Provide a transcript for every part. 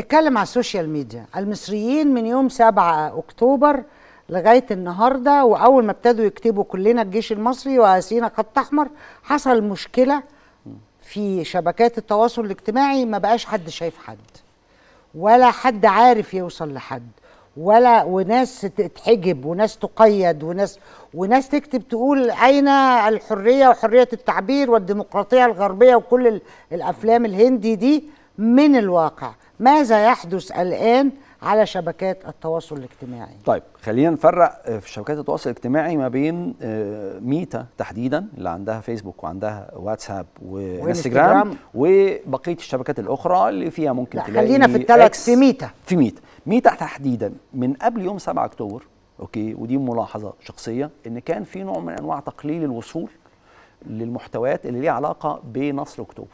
نتكلم على السوشيال ميديا المصريين من يوم 7 اكتوبر لغايه النهارده واول ما ابتدوا يكتبوا كلنا الجيش المصري وسينا خط احمر حصل مشكله في شبكات التواصل الاجتماعي ما بقاش حد شايف حد ولا حد عارف يوصل لحد ولا وناس تتحجب وناس تقيد وناس وناس تكتب تقول اين الحريه وحريه التعبير والديمقراطيه الغربيه وكل الافلام الهندي دي من الواقع ماذا يحدث الآن على شبكات التواصل الاجتماعي طيب خلينا نفرق آه، في شبكات التواصل الاجتماعي ما بين آه، ميتا تحديدا اللي عندها فيسبوك وعندها واتساب وانستغرام وبقيه الشبكات الاخرى اللي فيها ممكن لا تلاقي خلينا في الثلاث في ميتا في ميتا ميتا تحديدا من قبل يوم 7 اكتوبر اوكي ودي ملاحظه شخصيه ان كان في نوع من انواع تقليل الوصول للمحتويات اللي ليها علاقه بنصر اكتوبر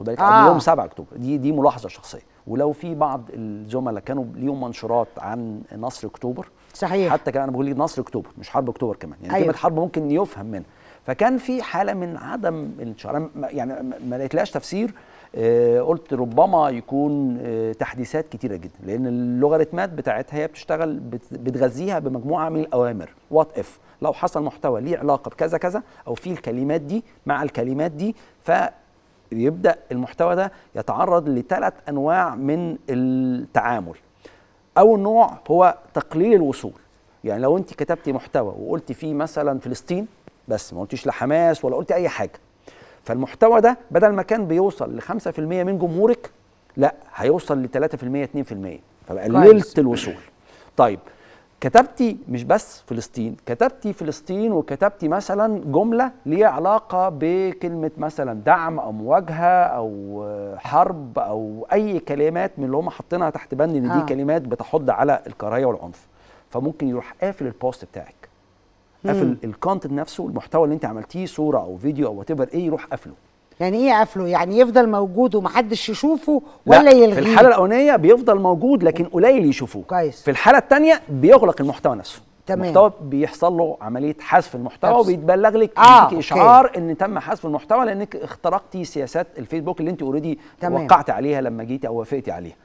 وذلك آه. قبل يوم 7 اكتوبر دي دي ملاحظه شخصيه ولو في بعض الزملاء كانوا ليهم منشورات عن نصر اكتوبر صحيح حتى كان انا بقول لي نصر اكتوبر مش حرب اكتوبر كمان يعني أيوة. كلمه حرب ممكن يفهم منها فكان في حاله من عدم الشعر يعني ما لقيتلهاش تفسير آه قلت ربما يكون آه تحديثات كتيره جدا لان اللوغاريتمات بتاعتها هي بتشتغل بتغذيها بمجموعه من الاوامر وات اف لو حصل محتوى ليه علاقه بكذا كذا او في الكلمات دي مع الكلمات دي ف يبدا المحتوى ده يتعرض لثلاث انواع من التعامل اول نوع هو تقليل الوصول يعني لو انت كتبتي محتوى وقلت فيه مثلا فلسطين بس ما قلتيش لحماس ولا قلتي اي حاجه فالمحتوى ده بدل ما كان بيوصل ل 5% من جمهورك لا هيوصل ل 3% 2% فقللت الوصول طيب كتبتي مش بس فلسطين كتبتي فلسطين وكتبتي مثلا جملة ليها علاقة بكلمة مثلا دعم أو مواجهة أو حرب أو أي كلمات من اللي هم حاطينها تحت بند إن دي آه. كلمات بتحض على الكراهية والعنف فممكن يروح قافل البوست بتاعك قافل الكونتنت نفسه المحتوى اللي انت عملتيه صورة أو فيديو أو وات ايه يروح قافله يعني ايه قفله يعني يفضل موجود ومحدش يشوفه ولا يلغيه في الحاله الاولانيه بيفضل موجود لكن قليل يشوفوه كويس في الحاله الثانيه بيغلق المحتوى نفسه تمام المحتوى بيحصل له عمليه حذف المحتوى وبيتبلغ لك آه. اشعار ان تم حذف المحتوى لانك اخترقتي سياسات الفيسبوك اللي انت اوريدي وقعت عليها لما جيتي او وافقتي عليها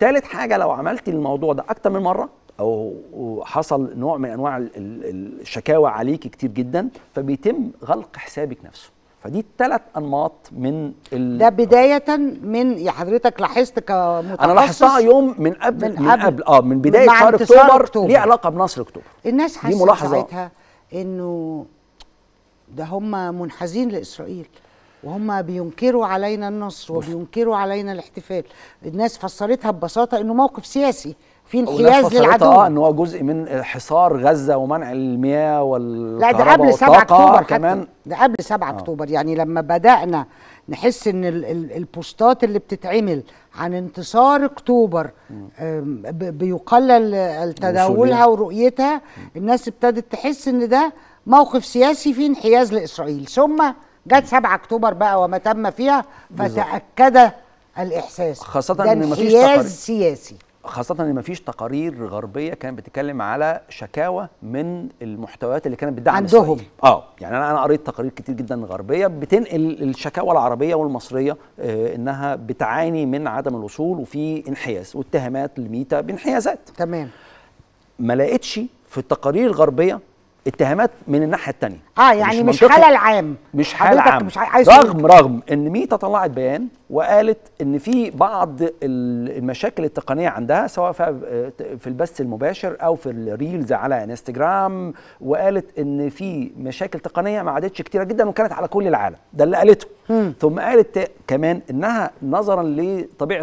ثالث حاجه لو عملتي الموضوع ده اكتر من مره او حصل نوع من انواع الشكاوى عليك كتير جدا فبيتم غلق حسابك نفسه فدي ثلاث انماط من ال... ده بدايه من يا حضرتك لاحظت كمتخصص انا لاحظتها يوم من قبل من, من قبل, اه من بدايه شهر اكتوبر, أكتوبر ليه علاقه بنصر اكتوبر الناس حاسه ساعتها انه ده هم منحازين لاسرائيل وهم بينكروا علينا النصر وبينكروا علينا الاحتفال الناس فسرتها ببساطه انه موقف سياسي في انحياز للعدو اه ان هو جزء من حصار غزه ومنع المياه والكهرباء لا ده قبل 7 اكتوبر كمان ده قبل 7 آه. اكتوبر يعني لما بدانا نحس ان البوستات اللي بتتعمل عن انتصار اكتوبر بيقلل تداولها ورؤيتها الناس ابتدت تحس ان ده موقف سياسي فيه انحياز لاسرائيل ثم جت 7 اكتوبر بقى وما تم فيها فتاكد الاحساس خاصه ان مفيش تقارير سياسي خاصة ان مفيش تقارير غربية كانت بتتكلم على شكاوى من المحتويات اللي كانت بتدعم عندهم اه يعني انا انا قريت تقارير كتير جدا غربية بتنقل الشكاوى العربية والمصرية آه انها بتعاني من عدم الوصول وفي انحياز واتهامات لميتا بانحيازات تمام ما لقيتش في التقارير الغربية اتهامات من الناحيه الثانيه اه يعني مش, مش خلل عام مش حالة عام مش عايز رغم رغم ان ميتا طلعت بيان وقالت ان في بعض المشاكل التقنيه عندها سواء في البث المباشر او في الريلز على انستجرام وقالت ان في مشاكل تقنيه ما عادتش كتيره جدا وكانت على كل العالم ده اللي قالته ثم قالت كمان انها نظرا لطبيعه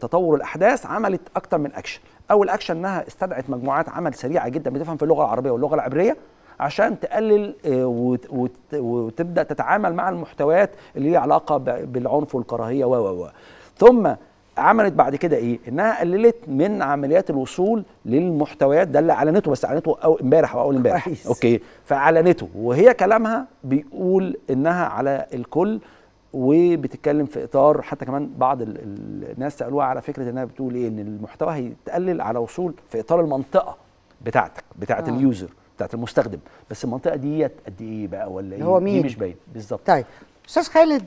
تطور الاحداث عملت اكتر من اكشن اول اكشن انها استدعت مجموعات عمل سريعه جدا بتفهم في اللغه العربيه واللغه العبريه عشان تقلل آه، وتبدا تتعامل مع المحتويات اللي ليها علاقه بالعنف والكراهيه و و ثم عملت بعد كده ايه؟ انها قللت من عمليات الوصول للمحتويات ده اللي اعلنته بس اعلنته أو امبارح او اول امبارح اوكي فاعلنته وهي كلامها بيقول انها على الكل وبتتكلم في اطار حتى كمان بعض الناس سالوها على فكره انها بتقول ايه ان المحتوى هيتقلل على وصول في اطار المنطقه بتاعتك بتاعه آه. اليوزر بتاعه المستخدم بس المنطقه ديت قد ايه بقى ولا ايه هو مين دي مش باين بالظبط طيب استاذ خالد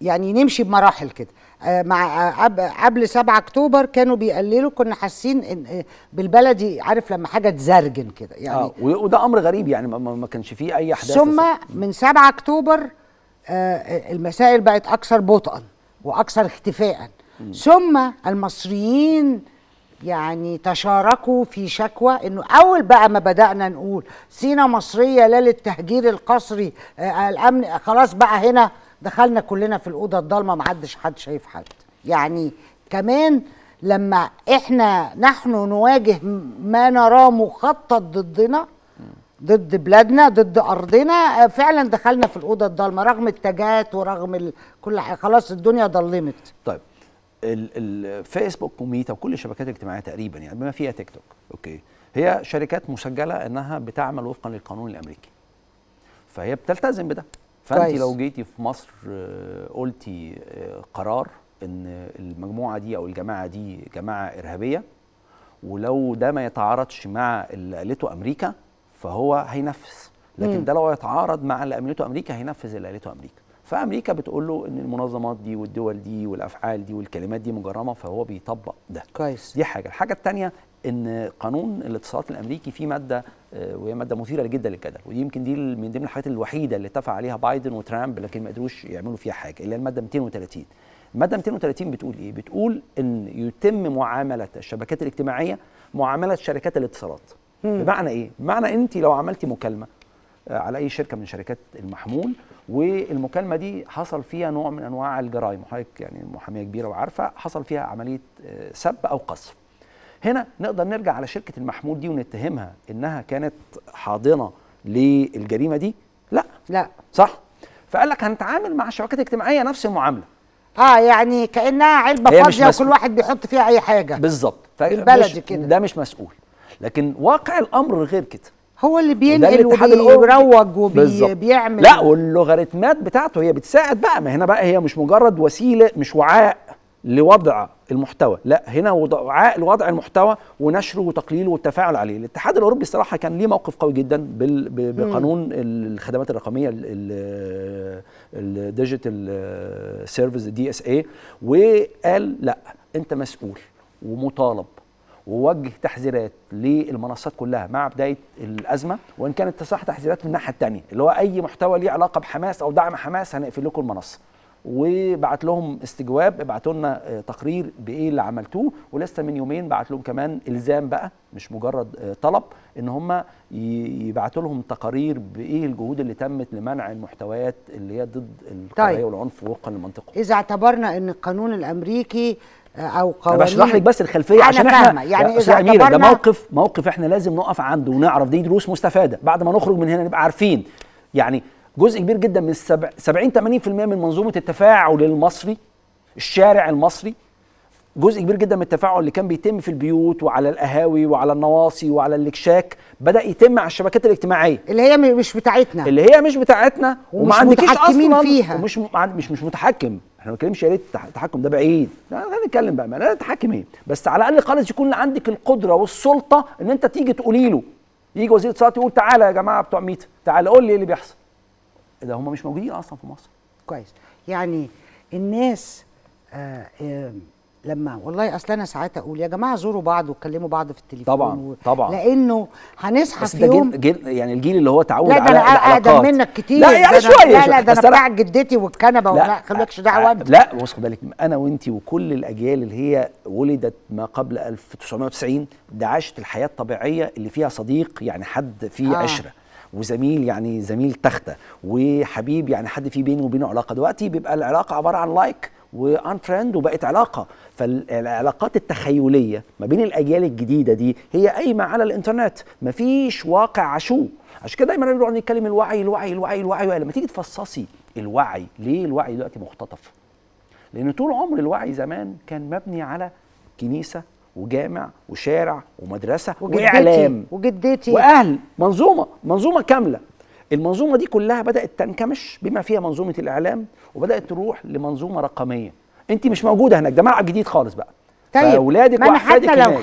يعني نمشي بمراحل كده آه، مع آه، قبل 7 اكتوبر كانوا بيقللوا كنا حاسين ان آه، بالبلدي عارف لما حاجه تزرجن كده يعني آه وده امر غريب يعني ما كانش فيه اي احداث ثم من 7 اكتوبر آه، المسائل بقت اكثر بطئا واكثر اختفاء ثم المصريين يعني تشاركوا في شكوى انه اول بقى ما بدانا نقول سينا مصريه لا للتهجير القسري آه الامن خلاص بقى هنا دخلنا كلنا في الاوضه الضلمه ما حدش حد شايف حد يعني كمان لما احنا نحن نواجه ما نراه مخطط ضدنا ضد بلادنا ضد ارضنا آه، فعلا دخلنا في الاوضه الضلمه رغم التاجات ورغم كل حاجه خلاص الدنيا ضلمت طيب الفيسبوك وميتا وكل الشبكات الاجتماعيه تقريبا يعني بما فيها تيك توك اوكي هي شركات مسجله انها بتعمل وفقا للقانون الامريكي فهي بتلتزم بده فانت كويس. لو جيتي في مصر آه، قلتي آه، قرار ان المجموعه دي او الجماعه دي جماعه ارهابيه ولو ده ما يتعارضش مع اللي قالته امريكا فهو هينفذ لكن مم. ده لو يتعارض مع اللي امنته امريكا هينفذ اللي قالته امريكا فامريكا بتقول له ان المنظمات دي والدول دي والافعال دي والكلمات دي مجرمه فهو بيطبق ده كويس دي حاجه الحاجه الثانيه ان قانون الاتصالات الامريكي فيه ماده آه، وهي ماده مثيره جدا للجدل ودي يمكن دي من ضمن الحاجات الوحيده اللي اتفق عليها بايدن وترامب لكن ما قدروش يعملوا فيها حاجه اللي هي الماده 230 الماده 230 بتقول ايه بتقول ان يتم معامله الشبكات الاجتماعيه معامله شركات الاتصالات بمعنى ايه بمعنى انت لو عملتي مكالمه آه، على اي شركه من شركات المحمول والمكالمه دي حصل فيها نوع من انواع الجرائم وحضرتك يعني محاميه كبيره وعارفه حصل فيها عمليه آه، سب او قذف هنا نقدر نرجع على شركه المحمول دي ونتهمها انها كانت حاضنه للجريمه دي لا لا صح فقال لك هنتعامل مع الشبكات الاجتماعيه نفس المعامله اه يعني كانها علبه فاضيه وكل واحد بيحط فيها اي حاجه بالظبط بالبلدي كده ده مش مسؤول لكن واقع الامر غير كده هو اللي بينقل وبيروج وبيعمل لا واللوغاريتمات بتاعته هي بتساعد بقى ما هنا بقى هي مش مجرد وسيله مش وعاء لوضع المحتوى لا هنا وعاء لوضع المحتوى ونشره وتقليله والتفاعل عليه الاتحاد الاوروبي الصراحه كان ليه موقف قوي جدا بقانون الخدمات الرقميه الديجيتال سيرفيس دي اس اي وقال لا انت مسؤول ومطالب ووجه تحذيرات للمنصات كلها مع بدايه الازمه وان كانت تصح تحذيرات من الناحيه الثانيه اللي هو اي محتوى ليه علاقه بحماس او دعم حماس هنقفل لكم المنصه وبعت لهم استجواب ابعتوا لنا آه، تقرير بايه اللي عملتوه ولسه من يومين بعت لهم كمان الزام بقى مش مجرد آه، طلب ان هم يبعتوا لهم تقارير بايه الجهود اللي تمت لمنع المحتويات اللي هي ضد الكراهيه طيب. والعنف وفقا للمنطقه اذا اعتبرنا ان القانون الامريكي آه، او قوانين انا بشرح لك بس الخلفيه عشان احنا يعني اذا أميرة ده موقف موقف احنا لازم نقف عنده ونعرف دي دروس مستفاده بعد ما نخرج من هنا نبقى عارفين يعني جزء كبير جدا من 70 80% من منظومه التفاعل المصري الشارع المصري جزء كبير جدا من التفاعل اللي كان بيتم في البيوت وعلى القهاوي وعلى النواصي وعلى الكشاك بدا يتم على الشبكات الاجتماعيه اللي هي مش بتاعتنا اللي هي مش بتاعتنا ومش وما عندكيش اصلا فيها ومش مش مش متحكم احنا ما بنتكلمش يا ريت التحكم ده بعيد انا نتكلم بقى انا اتحكم ايه بس على الاقل خالص يكون عندك القدره والسلطه ان انت تيجي تقولي له يجي وزير الاتصالات يقول تعالى يا جماعه بتوع ميتا تعالى قول لي ايه اللي بيحصل ده هم مش موجودين اصلا في مصر كويس يعني الناس آآ آه، آآ آه، لما والله اصل انا ساعات اقول يا جماعه زوروا بعض واتكلموا بعض في التليفون طبعا و... طبعا لانه هنصحى في يوم جيل جيل يعني الجيل اللي هو تعود لا ده على انا اقدم منك كتير لا يعني شويه لا لا ده انا بتاع جدتي والكنبه ولا خليكش دعوه انت لا بص خد بالك انا وانت وكل الاجيال اللي هي ولدت ما قبل 1990 ده عاشت الحياه الطبيعيه اللي فيها صديق يعني حد فيه آه. عشره وزميل يعني زميل تخته وحبيب يعني حد في بيني وبينه علاقه دلوقتي بيبقى العلاقه عباره عن لايك وان فريند وبقت علاقه فالعلاقات التخيليه ما بين الاجيال الجديده دي هي قايمه على الانترنت مفيش واقع عشوه عشان كده دايما بنقعد نتكلم الوعي الوعي الوعي الوعي يعني لما تيجي تفصصي الوعي ليه الوعي دلوقتي مختطف لان طول عمر الوعي زمان كان مبني على كنيسه وجامع وشارع ومدرسه وجدتي واعلام وجدتي واهل منظومه منظومه كامله المنظومه دي كلها بدات تنكمش بما فيها منظومه الاعلام وبدات تروح لمنظومه رقميه انت مش موجوده هناك ده ملعب جديد خالص بقى طيب فاولادك واحفادك حتى لو